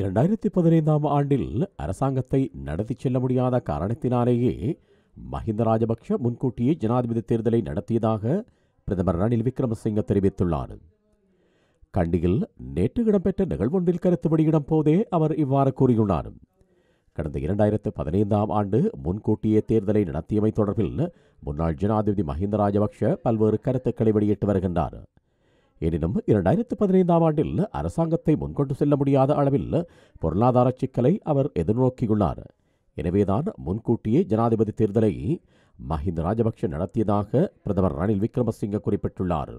இரண்டாயிரத்தி பதினைந்தாம் ஆண்டில் அரசாங்கத்தை நடத்தி செல்ல முடியாத காரணத்தினாலேயே மஹிந்த ராஜபக்ஷ முன்கூட்டியே ஜனாதிபதி தேர்தலை நடத்தியதாக பிரதமர் ரணில் விக்ரமசிங்க தெரிவித்துள்ளார் கண்டியில் நேற்று இடம்பெற்ற நிகழ்வொன்றில் கருத்து வெளியிடும் போதே அவர் இவ்வாறு கூறியுள்ளார் கடந்த இரண்டாயிரத்து பதினைந்தாம் ஆண்டு முன்கூட்டியே தேர்தலை நடத்தியமை தொடர்பில் முன்னாள் ஜனாதிபதி மஹிந்த ராஜபக்ஷ பல்வேறு கருத்துக்களை வெளியிட்டு வருகின்றார் எனினும் இரண்டாயிரத்து பதினைந்தாம் ஆண்டில் அரசாங்கத்தை முன்கொண்டு செல்ல முடியாத அளவில் பொருளாதார சிக்கலை அவர் எதிர்நோக்கியுள்ளார் எனவேதான் முன்கூட்டியே ஜனாதிபதி தேர்தலை மஹிந்த ராஜபக்ஷ நடத்தியதாக பிரதமர் ரணில் விக்ரமசிங்க குறிப்பிட்டுள்ளார்